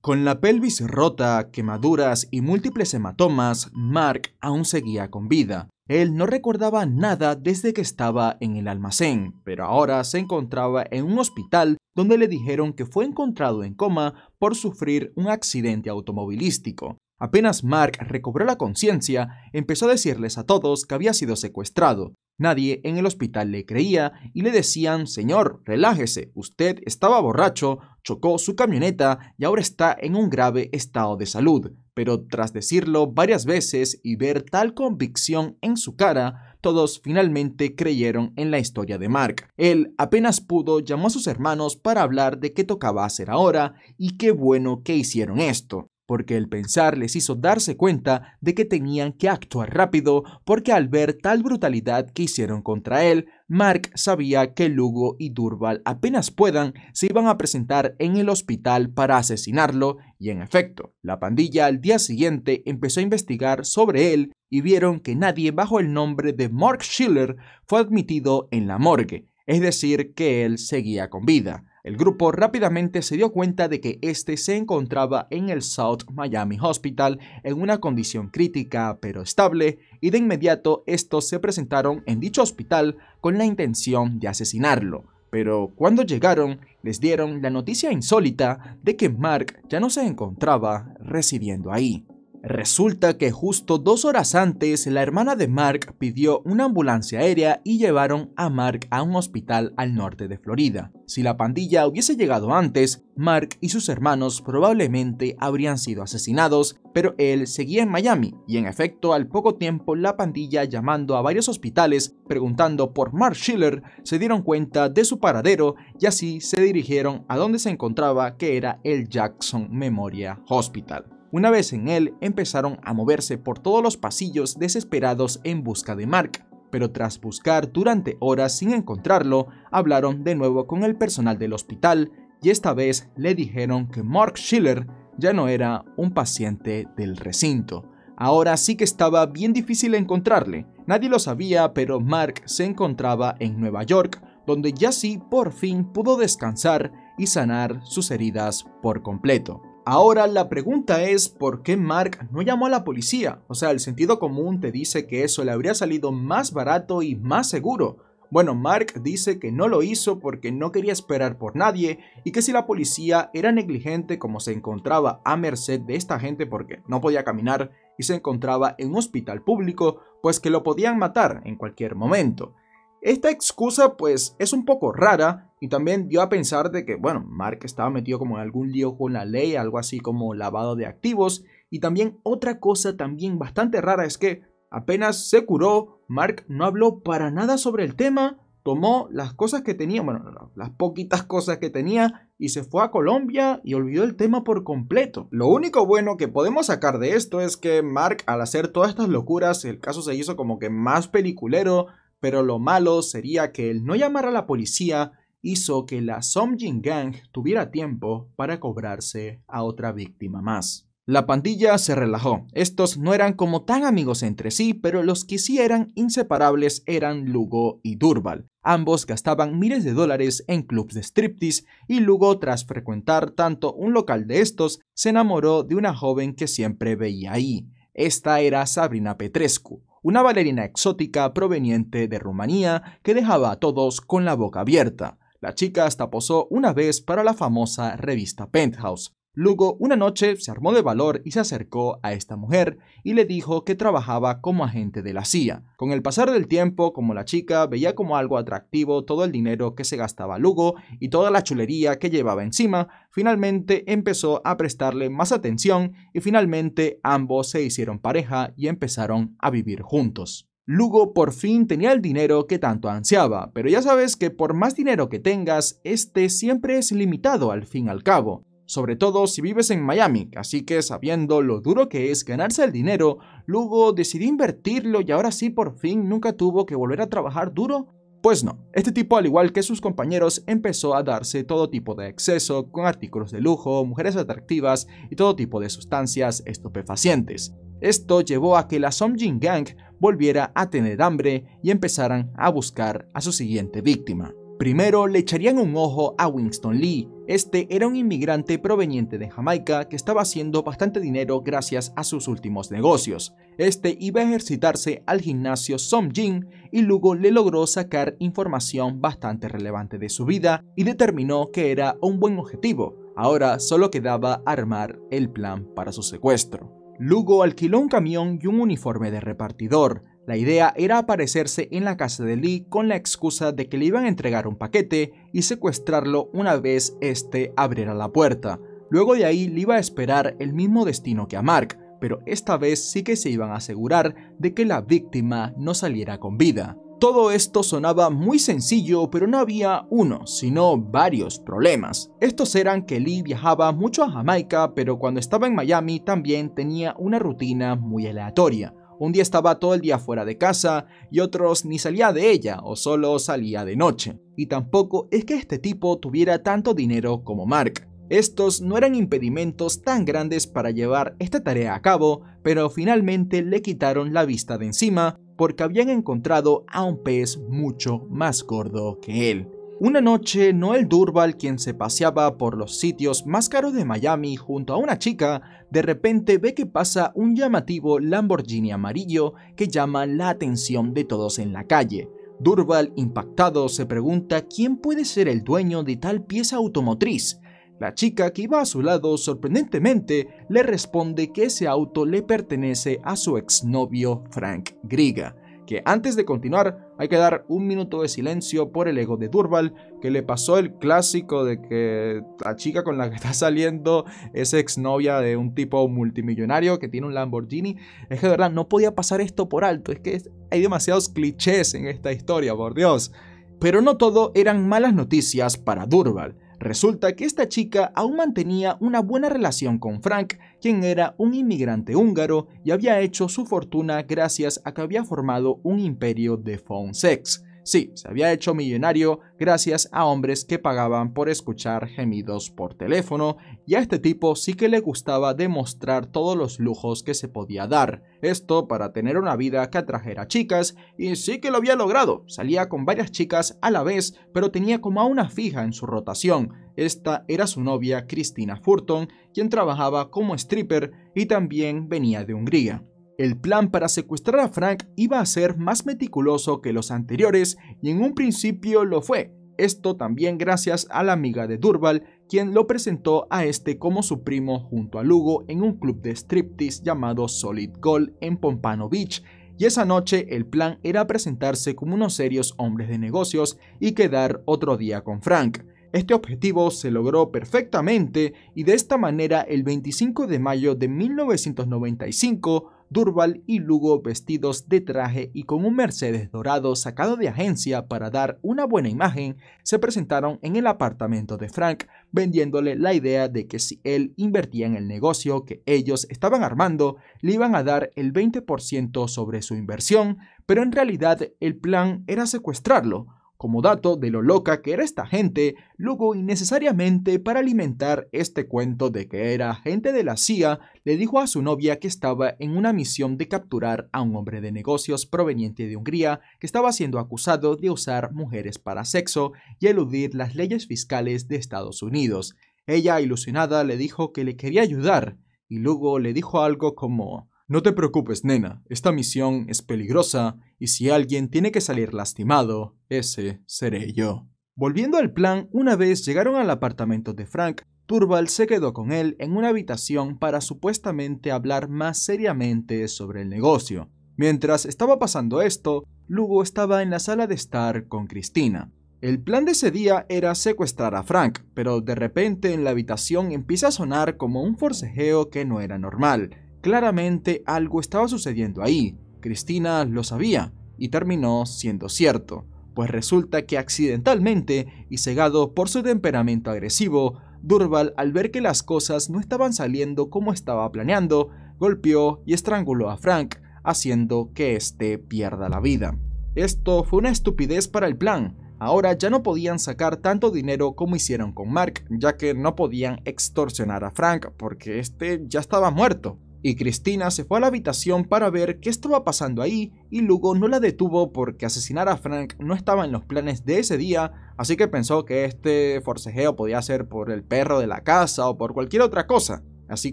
Con la pelvis rota, quemaduras y múltiples hematomas, Mark aún seguía con vida. Él no recordaba nada desde que estaba en el almacén, pero ahora se encontraba en un hospital donde le dijeron que fue encontrado en coma por sufrir un accidente automovilístico. Apenas Mark recobró la conciencia, empezó a decirles a todos que había sido secuestrado. Nadie en el hospital le creía y le decían, Señor, relájese, usted estaba borracho, chocó su camioneta y ahora está en un grave estado de salud, pero tras decirlo varias veces y ver tal convicción en su cara, todos finalmente creyeron en la historia de Mark. Él apenas pudo llamar a sus hermanos para hablar de qué tocaba hacer ahora y qué bueno que hicieron esto porque el pensar les hizo darse cuenta de que tenían que actuar rápido, porque al ver tal brutalidad que hicieron contra él, Mark sabía que Lugo y Durval apenas puedan se iban a presentar en el hospital para asesinarlo y en efecto, la pandilla al día siguiente empezó a investigar sobre él y vieron que nadie bajo el nombre de Mark Schiller fue admitido en la morgue, es decir, que él seguía con vida. El grupo rápidamente se dio cuenta de que este se encontraba en el South Miami Hospital en una condición crítica pero estable y de inmediato estos se presentaron en dicho hospital con la intención de asesinarlo. Pero cuando llegaron, les dieron la noticia insólita de que Mark ya no se encontraba recibiendo ahí. Resulta que justo dos horas antes, la hermana de Mark pidió una ambulancia aérea y llevaron a Mark a un hospital al norte de Florida. Si la pandilla hubiese llegado antes, Mark y sus hermanos probablemente habrían sido asesinados, pero él seguía en Miami y en efecto al poco tiempo la pandilla llamando a varios hospitales preguntando por Mark Schiller se dieron cuenta de su paradero y así se dirigieron a donde se encontraba que era el Jackson Memorial Hospital. Una vez en él, empezaron a moverse por todos los pasillos desesperados en busca de Mark, pero tras buscar durante horas sin encontrarlo, hablaron de nuevo con el personal del hospital y esta vez le dijeron que Mark Schiller ya no era un paciente del recinto. Ahora sí que estaba bien difícil encontrarle. Nadie lo sabía, pero Mark se encontraba en Nueva York, donde ya sí por fin pudo descansar y sanar sus heridas por completo. Ahora la pregunta es por qué Mark no llamó a la policía. O sea, el sentido común te dice que eso le habría salido más barato y más seguro. Bueno, Mark dice que no lo hizo porque no quería esperar por nadie y que si la policía era negligente como se encontraba a merced de esta gente porque no podía caminar y se encontraba en un hospital público, pues que lo podían matar en cualquier momento. Esta excusa pues es un poco rara y también dio a pensar de que, bueno, Mark estaba metido como en algún lío con la ley, algo así como lavado de activos. Y también otra cosa también bastante rara es que apenas se curó, Mark no habló para nada sobre el tema, tomó las cosas que tenía, bueno, las poquitas cosas que tenía y se fue a Colombia y olvidó el tema por completo. Lo único bueno que podemos sacar de esto es que Mark al hacer todas estas locuras, el caso se hizo como que más peliculero, pero lo malo sería que el no llamar a la policía hizo que la Somjin Gang tuviera tiempo para cobrarse a otra víctima más. La pandilla se relajó. Estos no eran como tan amigos entre sí, pero los que sí eran inseparables eran Lugo y Durval. Ambos gastaban miles de dólares en clubs de striptease y Lugo, tras frecuentar tanto un local de estos, se enamoró de una joven que siempre veía ahí. Esta era Sabrina Petrescu, una bailarina exótica proveniente de Rumanía que dejaba a todos con la boca abierta. La chica hasta posó una vez para la famosa revista Penthouse. Lugo una noche se armó de valor y se acercó a esta mujer y le dijo que trabajaba como agente de la CIA. Con el pasar del tiempo, como la chica veía como algo atractivo todo el dinero que se gastaba Lugo y toda la chulería que llevaba encima, finalmente empezó a prestarle más atención y finalmente ambos se hicieron pareja y empezaron a vivir juntos. Lugo por fin tenía el dinero que tanto ansiaba, pero ya sabes que por más dinero que tengas, este siempre es limitado al fin y al cabo sobre todo si vives en Miami, así que sabiendo lo duro que es ganarse el dinero, Lugo decidí invertirlo y ahora sí por fin nunca tuvo que volver a trabajar duro. Pues no, este tipo al igual que sus compañeros empezó a darse todo tipo de exceso con artículos de lujo, mujeres atractivas y todo tipo de sustancias estupefacientes. Esto llevó a que la Somjin Gang volviera a tener hambre y empezaran a buscar a su siguiente víctima. Primero le echarían un ojo a Winston Lee. Este era un inmigrante proveniente de Jamaica que estaba haciendo bastante dinero gracias a sus últimos negocios. Este iba a ejercitarse al gimnasio Som Jin y luego le logró sacar información bastante relevante de su vida y determinó que era un buen objetivo. Ahora solo quedaba armar el plan para su secuestro. Lugo alquiló un camión y un uniforme de repartidor. La idea era aparecerse en la casa de Lee con la excusa de que le iban a entregar un paquete y secuestrarlo una vez este abriera la puerta. Luego de ahí le iba a esperar el mismo destino que a Mark, pero esta vez sí que se iban a asegurar de que la víctima no saliera con vida. Todo esto sonaba muy sencillo, pero no había uno, sino varios problemas. Estos eran que Lee viajaba mucho a Jamaica, pero cuando estaba en Miami también tenía una rutina muy aleatoria. Un día estaba todo el día fuera de casa y otros ni salía de ella o solo salía de noche. Y tampoco es que este tipo tuviera tanto dinero como Mark. Estos no eran impedimentos tan grandes para llevar esta tarea a cabo, pero finalmente le quitaron la vista de encima porque habían encontrado a un pez mucho más gordo que él. Una noche, Noel Durval, quien se paseaba por los sitios más caros de Miami junto a una chica, de repente ve que pasa un llamativo Lamborghini amarillo que llama la atención de todos en la calle. Durval, impactado, se pregunta quién puede ser el dueño de tal pieza automotriz. La chica que iba a su lado, sorprendentemente, le responde que ese auto le pertenece a su exnovio Frank Griga que antes de continuar hay que dar un minuto de silencio por el ego de Durval, que le pasó el clásico de que la chica con la que [laughs] está saliendo es exnovia de un tipo multimillonario que tiene un Lamborghini. Es que de verdad no podía pasar esto por alto, es que hay demasiados clichés en esta historia, por Dios. Pero no todo eran malas noticias para Durval. Resulta que esta chica aún mantenía una buena relación con Frank, quien era un inmigrante húngaro y había hecho su fortuna gracias a que había formado un imperio de phone sex. Sí, se había hecho millonario gracias a hombres que pagaban por escuchar gemidos por teléfono y a este tipo sí que le gustaba demostrar todos los lujos que se podía dar. Esto para tener una vida que atrajera chicas y sí que lo había logrado. Salía con varias chicas a la vez, pero tenía como a una fija en su rotación. Esta era su novia Cristina Furton, quien trabajaba como stripper y también venía de Hungría. El plan para secuestrar a Frank iba a ser más meticuloso que los anteriores y en un principio lo fue, esto también gracias a la amiga de Durval, quien lo presentó a este como su primo junto a Lugo en un club de striptease llamado Solid Gold en Pompano Beach, y esa noche el plan era presentarse como unos serios hombres de negocios y quedar otro día con Frank. Este objetivo se logró perfectamente y de esta manera el 25 de mayo de 1995 Durval y Lugo vestidos de traje y con un Mercedes dorado sacado de agencia para dar una buena imagen, se presentaron en el apartamento de Frank, vendiéndole la idea de que si él invertía en el negocio que ellos estaban armando, le iban a dar el 20% sobre su inversión, pero en realidad el plan era secuestrarlo como dato de lo loca que era esta gente, luego innecesariamente para alimentar este cuento de que era gente de la CIA, le dijo a su novia que estaba en una misión de capturar a un hombre de negocios proveniente de Hungría que estaba siendo acusado de usar mujeres para sexo y eludir las leyes fiscales de Estados Unidos. Ella, ilusionada, le dijo que le quería ayudar y luego le dijo algo como no te preocupes, nena, esta misión es peligrosa y si alguien tiene que salir lastimado, ese seré yo. Volviendo al plan, una vez llegaron al apartamento de Frank, Turbal se quedó con él en una habitación para supuestamente hablar más seriamente sobre el negocio. Mientras estaba pasando esto, Lugo estaba en la sala de estar con Cristina. El plan de ese día era secuestrar a Frank, pero de repente en la habitación empieza a sonar como un forcejeo que no era normal. Claramente algo estaba sucediendo ahí. Cristina lo sabía y terminó siendo cierto, pues resulta que accidentalmente y cegado por su temperamento agresivo, Durval, al ver que las cosas no estaban saliendo como estaba planeando, golpeó y estranguló a Frank, haciendo que éste pierda la vida. Esto fue una estupidez para el plan. Ahora ya no podían sacar tanto dinero como hicieron con Mark, ya que no podían extorsionar a Frank porque este ya estaba muerto y Cristina se fue a la habitación para ver qué estaba pasando ahí y luego no la detuvo porque asesinar a Frank no estaba en los planes de ese día, así que pensó que este forcejeo podía ser por el perro de la casa o por cualquier otra cosa. Así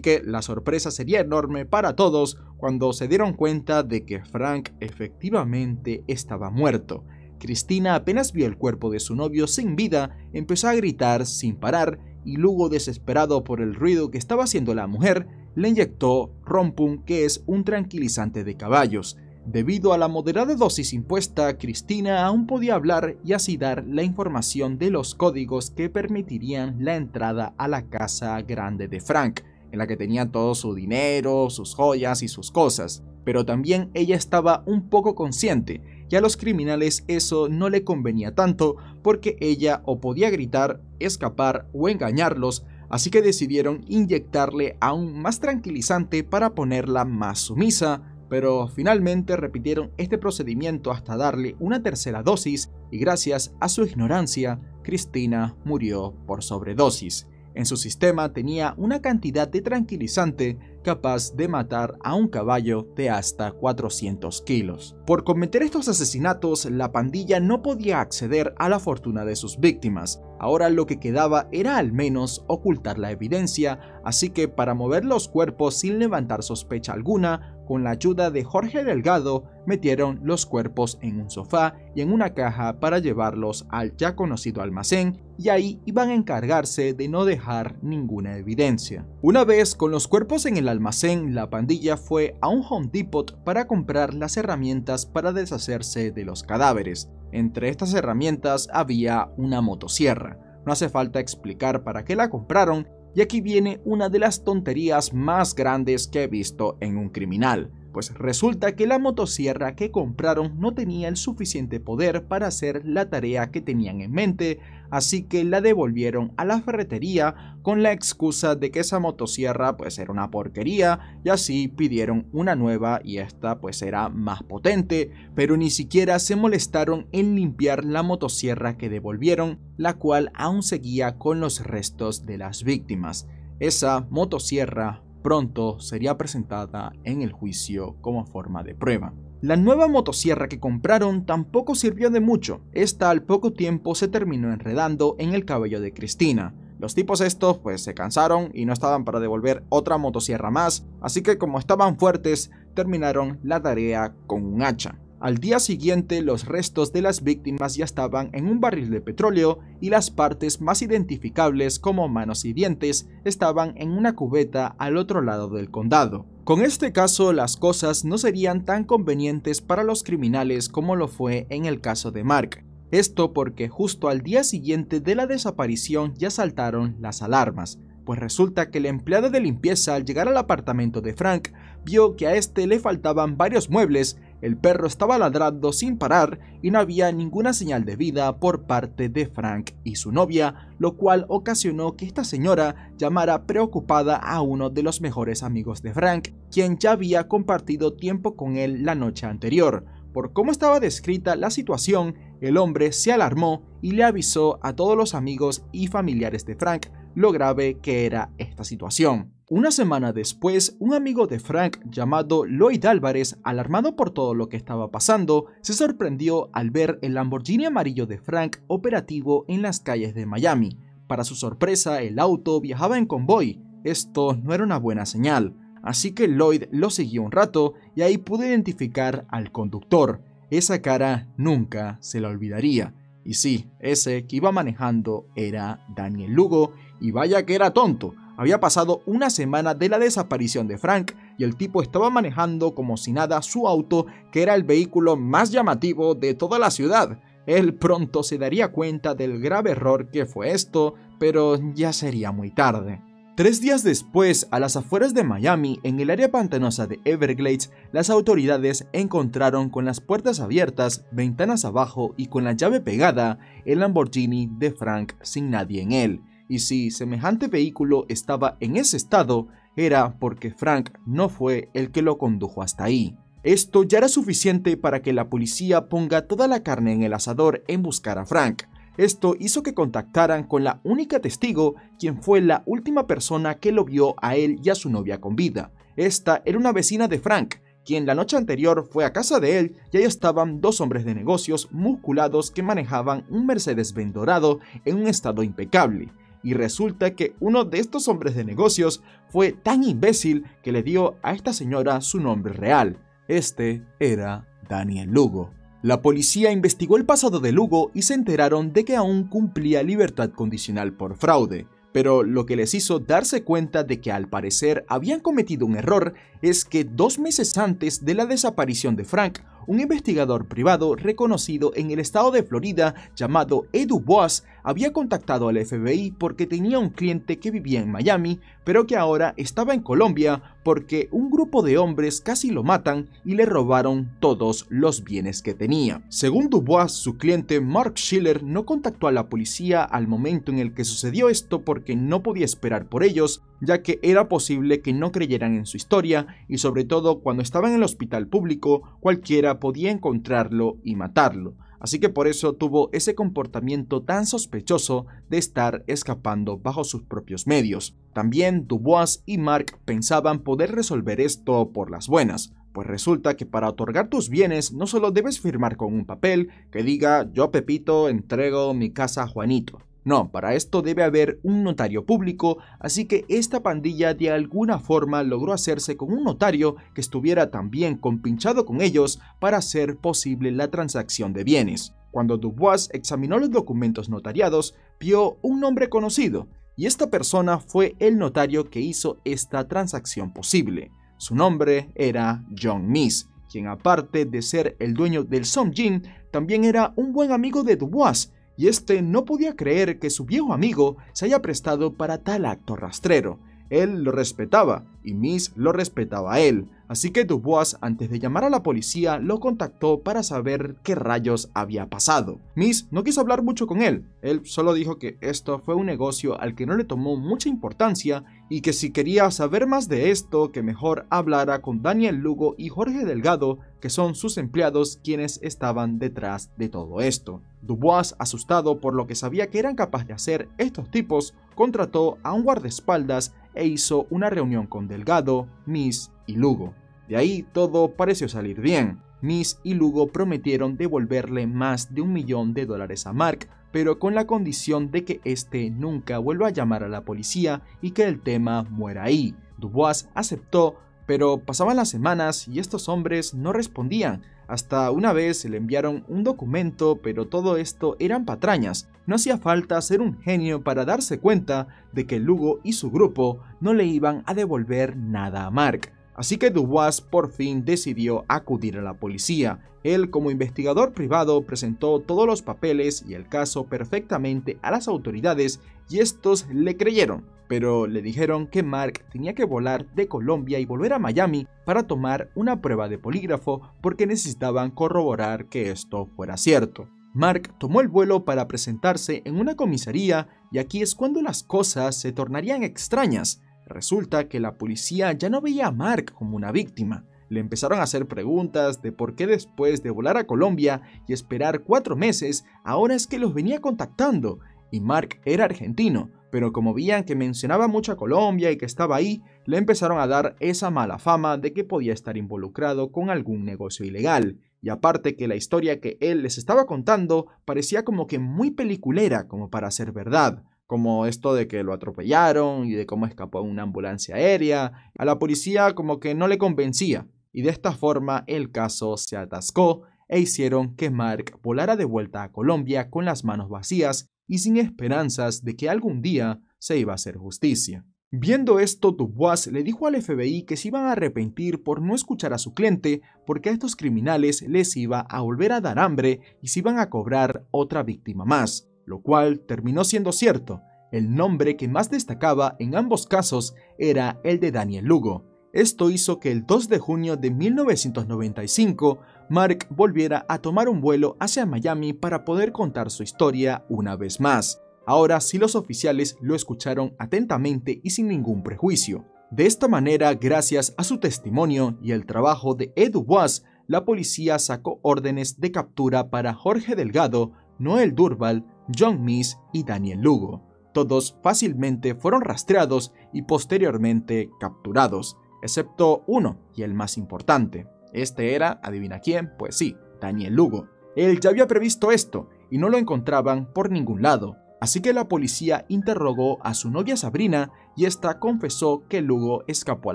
que la sorpresa sería enorme para todos cuando se dieron cuenta de que Frank efectivamente estaba muerto. Cristina apenas vio el cuerpo de su novio sin vida, empezó a gritar sin parar y Lugo, desesperado por el ruido que estaba haciendo la mujer, le inyectó rompum, que es un tranquilizante de caballos. Debido a la moderada dosis impuesta, Cristina aún podía hablar y así dar la información de los códigos que permitirían la entrada a la casa grande de Frank, en la que tenía todo su dinero, sus joyas y sus cosas. Pero también ella estaba un poco consciente que a los criminales eso no le convenía tanto porque ella o podía gritar, escapar o engañarlos, así que decidieron inyectarle aún más tranquilizante para ponerla más sumisa, pero finalmente repitieron este procedimiento hasta darle una tercera dosis y gracias a su ignorancia, Cristina murió por sobredosis. En su sistema tenía una cantidad de tranquilizante capaz de matar a un caballo de hasta 400 kilos. Por cometer estos asesinatos, la pandilla no podía acceder a la fortuna de sus víctimas. Ahora lo que quedaba era al menos ocultar la evidencia, así que para mover los cuerpos sin levantar sospecha alguna, con la ayuda de Jorge Delgado, metieron los cuerpos en un sofá y en una caja para llevarlos al ya conocido almacén y ahí iban a encargarse de no dejar ninguna evidencia. Una vez con los cuerpos en el almacén, la pandilla fue a un Home Depot para comprar las herramientas para deshacerse de los cadáveres. Entre estas herramientas había una motosierra. No hace falta explicar para qué la compraron y aquí viene una de las tonterías más grandes que he visto en un criminal pues resulta que la motosierra que compraron no tenía el suficiente poder para hacer la tarea que tenían en mente, así que la devolvieron a la ferretería con la excusa de que esa motosierra pues era una porquería y así pidieron una nueva y esta pues era más potente, pero ni siquiera se molestaron en limpiar la motosierra que devolvieron, la cual aún seguía con los restos de las víctimas. Esa motosierra pronto sería presentada en el juicio como forma de prueba. La nueva motosierra que compraron tampoco sirvió de mucho. Esta al poco tiempo se terminó enredando en el cabello de Cristina. Los tipos estos pues se cansaron y no estaban para devolver otra motosierra más, así que como estaban fuertes, terminaron la tarea con un hacha. Al día siguiente, los restos de las víctimas ya estaban en un barril de petróleo y las partes más identificables como manos y dientes estaban en una cubeta al otro lado del condado. Con este caso, las cosas no serían tan convenientes para los criminales como lo fue en el caso de Mark. Esto porque justo al día siguiente de la desaparición ya saltaron las alarmas pues resulta que el empleado de limpieza al llegar al apartamento de Frank vio que a este le faltaban varios muebles, el perro estaba ladrando sin parar y no había ninguna señal de vida por parte de Frank y su novia, lo cual ocasionó que esta señora llamara preocupada a uno de los mejores amigos de Frank, quien ya había compartido tiempo con él la noche anterior. Por cómo estaba descrita la situación, el hombre se alarmó y le avisó a todos los amigos y familiares de Frank, lo grave que era esta situación. Una semana después, un amigo de Frank llamado Lloyd Álvarez, alarmado por todo lo que estaba pasando, se sorprendió al ver el Lamborghini amarillo de Frank operativo en las calles de Miami. Para su sorpresa, el auto viajaba en convoy. Esto no era una buena señal, así que Lloyd lo siguió un rato y ahí pudo identificar al conductor. Esa cara nunca se la olvidaría. Y sí, ese que iba manejando era Daniel Lugo, y vaya que era tonto, había pasado una semana de la desaparición de Frank y el tipo estaba manejando como si nada su auto, que era el vehículo más llamativo de toda la ciudad. Él pronto se daría cuenta del grave error que fue esto, pero ya sería muy tarde. Tres días después, a las afueras de Miami, en el área pantanosa de Everglades, las autoridades encontraron con las puertas abiertas, ventanas abajo y con la llave pegada el Lamborghini de Frank sin nadie en él y si semejante vehículo estaba en ese estado, era porque Frank no fue el que lo condujo hasta ahí. Esto ya era suficiente para que la policía ponga toda la carne en el asador en buscar a Frank. Esto hizo que contactaran con la única testigo, quien fue la última persona que lo vio a él y a su novia con vida. Esta era una vecina de Frank, quien la noche anterior fue a casa de él y ahí estaban dos hombres de negocios musculados que manejaban un Mercedes-Benz dorado en un estado impecable y resulta que uno de estos hombres de negocios fue tan imbécil que le dio a esta señora su nombre real. Este era Daniel Lugo. La policía investigó el pasado de Lugo y se enteraron de que aún cumplía libertad condicional por fraude, pero lo que les hizo darse cuenta de que al parecer habían cometido un error es que dos meses antes de la desaparición de Frank, un investigador privado reconocido en el estado de Florida llamado Edu Boas había contactado al FBI porque tenía un cliente que vivía en Miami, pero que ahora estaba en Colombia porque un grupo de hombres casi lo matan y le robaron todos los bienes que tenía. Según Dubois, su cliente Mark Schiller no contactó a la policía al momento en el que sucedió esto porque no podía esperar por ellos ya que era posible que no creyeran en su historia y sobre todo cuando estaba en el hospital público cualquiera podía encontrarlo y matarlo, así que por eso tuvo ese comportamiento tan sospechoso de estar escapando bajo sus propios medios. También Dubois y Mark pensaban poder resolver esto por las buenas, pues resulta que para otorgar tus bienes no solo debes firmar con un papel que diga yo Pepito entrego mi casa a Juanito, no, para esto debe haber un notario público, así que esta pandilla de alguna forma logró hacerse con un notario que estuviera también compinchado con ellos para hacer posible la transacción de bienes. Cuando Dubois examinó los documentos notariados, vio un nombre conocido, y esta persona fue el notario que hizo esta transacción posible. Su nombre era John Miss, quien aparte de ser el dueño del Jin también era un buen amigo de Dubois, y este no podía creer que su viejo amigo se haya prestado para tal acto rastrero, él lo respetaba y Miss lo respetaba a él, así que Dubois, antes de llamar a la policía, lo contactó para saber qué rayos había pasado. Miss no quiso hablar mucho con él, él solo dijo que esto fue un negocio al que no le tomó mucha importancia y que si quería saber más de esto, que mejor hablara con Daniel Lugo y Jorge Delgado, que son sus empleados quienes estaban detrás de todo esto. Dubois, asustado por lo que sabía que eran capaces de hacer estos tipos, contrató a un guardaespaldas e hizo una reunión con Delgado, Miss y Lugo. De ahí todo pareció salir bien. Miss y Lugo prometieron devolverle más de un millón de dólares a Mark, pero con la condición de que éste nunca vuelva a llamar a la policía y que el tema muera ahí. Dubois aceptó, pero pasaban las semanas y estos hombres no respondían, hasta una vez se le enviaron un documento, pero todo esto eran patrañas. No hacía falta ser un genio para darse cuenta de que Lugo y su grupo no le iban a devolver nada a Mark. Así que Dubois por fin decidió acudir a la policía. Él como investigador privado presentó todos los papeles y el caso perfectamente a las autoridades y estos le creyeron, pero le dijeron que Mark tenía que volar de Colombia y volver a Miami para tomar una prueba de polígrafo porque necesitaban corroborar que esto fuera cierto. Mark tomó el vuelo para presentarse en una comisaría y aquí es cuando las cosas se tornarían extrañas Resulta que la policía ya no veía a Mark como una víctima. Le empezaron a hacer preguntas de por qué después de volar a Colombia y esperar cuatro meses, ahora es que los venía contactando. Y Mark era argentino, pero como veían que mencionaba mucho a Colombia y que estaba ahí, le empezaron a dar esa mala fama de que podía estar involucrado con algún negocio ilegal. Y aparte que la historia que él les estaba contando parecía como que muy peliculera como para ser verdad como esto de que lo atropellaron y de cómo escapó en una ambulancia aérea. A la policía como que no le convencía y de esta forma el caso se atascó e hicieron que Mark volara de vuelta a Colombia con las manos vacías y sin esperanzas de que algún día se iba a hacer justicia. Viendo esto, Dubois le dijo al FBI que se iban a arrepentir por no escuchar a su cliente porque a estos criminales les iba a volver a dar hambre y se iban a cobrar otra víctima más lo cual terminó siendo cierto. El nombre que más destacaba en ambos casos era el de Daniel Lugo. Esto hizo que el 2 de junio de 1995, Mark volviera a tomar un vuelo hacia Miami para poder contar su historia una vez más. Ahora sí los oficiales lo escucharon atentamente y sin ningún prejuicio. De esta manera, gracias a su testimonio y el trabajo de Ed Was, la policía sacó órdenes de captura para Jorge Delgado, Noel Durval, John Miss y Daniel Lugo. Todos fácilmente fueron rastreados y posteriormente capturados, excepto uno y el más importante. Este era, adivina quién, pues sí, Daniel Lugo. Él ya había previsto esto y no lo encontraban por ningún lado, así que la policía interrogó a su novia Sabrina y esta confesó que Lugo escapó a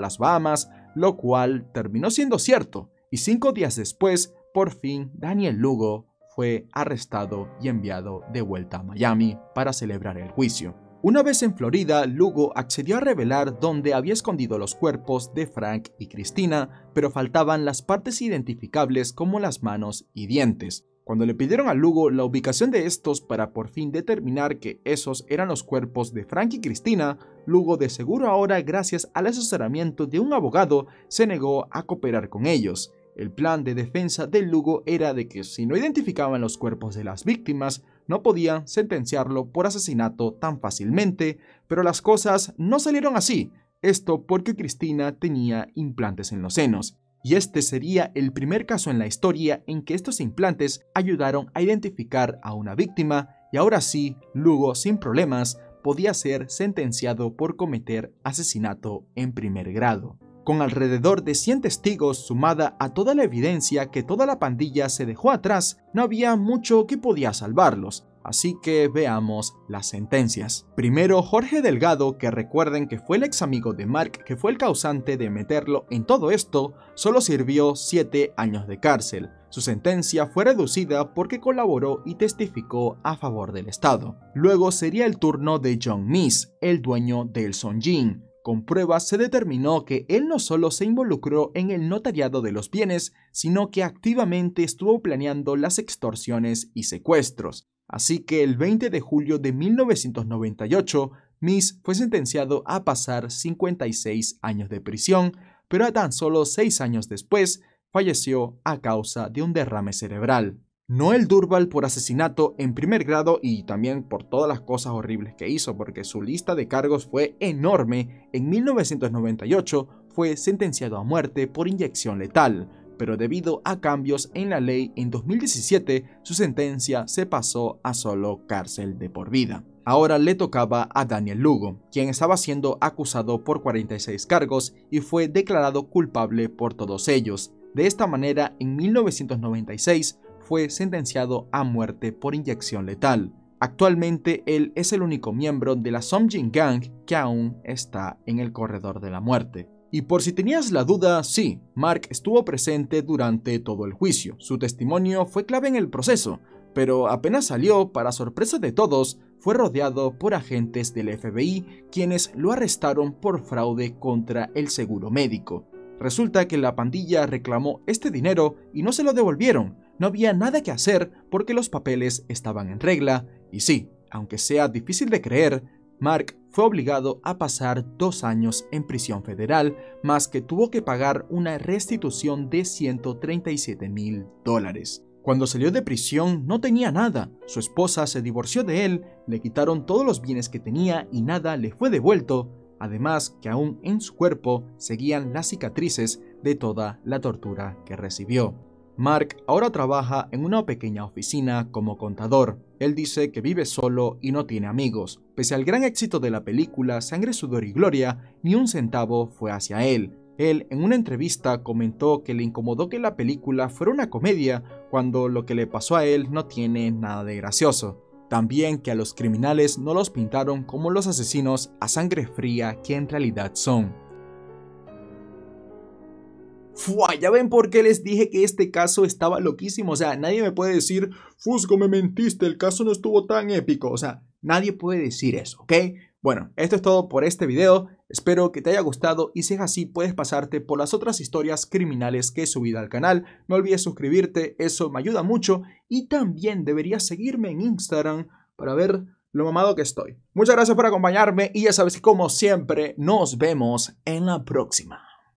las Bahamas, lo cual terminó siendo cierto, y cinco días después, por fin, Daniel Lugo fue arrestado y enviado de vuelta a Miami para celebrar el juicio. Una vez en Florida, Lugo accedió a revelar dónde había escondido los cuerpos de Frank y Cristina, pero faltaban las partes identificables como las manos y dientes. Cuando le pidieron a Lugo la ubicación de estos para por fin determinar que esos eran los cuerpos de Frank y Cristina, Lugo de seguro ahora, gracias al asesoramiento de un abogado, se negó a cooperar con ellos. El plan de defensa del Lugo era de que si no identificaban los cuerpos de las víctimas, no podían sentenciarlo por asesinato tan fácilmente, pero las cosas no salieron así, esto porque Cristina tenía implantes en los senos. Y este sería el primer caso en la historia en que estos implantes ayudaron a identificar a una víctima y ahora sí, Lugo sin problemas podía ser sentenciado por cometer asesinato en primer grado con alrededor de 100 testigos sumada a toda la evidencia que toda la pandilla se dejó atrás, no había mucho que podía salvarlos. Así que veamos las sentencias. Primero, Jorge Delgado, que recuerden que fue el ex amigo de Mark que fue el causante de meterlo en todo esto, solo sirvió 7 años de cárcel. Su sentencia fue reducida porque colaboró y testificó a favor del Estado. Luego sería el turno de John miss el dueño del Sonjin, con pruebas se determinó que él no solo se involucró en el notariado de los bienes, sino que activamente estuvo planeando las extorsiones y secuestros. Así que el 20 de julio de 1998, Miss fue sentenciado a pasar 56 años de prisión, pero a tan solo 6 años después falleció a causa de un derrame cerebral. Noel Durval por asesinato en primer grado y también por todas las cosas horribles que hizo, porque su lista de cargos fue enorme. En 1998 fue sentenciado a muerte por inyección letal, pero debido a cambios en la ley en 2017 su sentencia se pasó a solo cárcel de por vida. Ahora le tocaba a Daniel Lugo, quien estaba siendo acusado por 46 cargos y fue declarado culpable por todos ellos. De esta manera, en 1996 fue sentenciado a muerte por inyección letal. Actualmente él es el único miembro de la Songjin Gang que aún está en el corredor de la muerte. Y por si tenías la duda, sí, Mark estuvo presente durante todo el juicio. Su testimonio fue clave en el proceso, pero apenas salió, para sorpresa de todos, fue rodeado por agentes del FBI quienes lo arrestaron por fraude contra el seguro médico. Resulta que la pandilla reclamó este dinero y no se lo devolvieron, no había nada que hacer porque los papeles estaban en regla, y sí, aunque sea difícil de creer, Mark fue obligado a pasar dos años en prisión federal, más que tuvo que pagar una restitución de 137 mil dólares. Cuando salió de prisión no tenía nada, su esposa se divorció de él, le quitaron todos los bienes que tenía y nada le fue devuelto, además que aún en su cuerpo seguían las cicatrices de toda la tortura que recibió. Mark ahora trabaja en una pequeña oficina como contador. Él dice que vive solo y no tiene amigos. Pese al gran éxito de la película Sangre, Sudor y Gloria, ni un centavo fue hacia él. Él en una entrevista comentó que le incomodó que la película fuera una comedia cuando lo que le pasó a él no tiene nada de gracioso. También que a los criminales no los pintaron como los asesinos a sangre fría que en realidad son. Fua, ya ven por qué les dije que este caso estaba loquísimo. O sea, nadie me puede decir, Fusco, me mentiste, el caso no estuvo tan épico. O sea, nadie puede decir eso, ¿ok? Bueno, esto es todo por este video. Espero que te haya gustado y si es así puedes pasarte por las otras historias criminales que he subido al canal. No olvides suscribirte, eso me ayuda mucho. Y también deberías seguirme en Instagram para ver lo mamado que estoy. Muchas gracias por acompañarme y ya sabes que como siempre nos vemos en la próxima.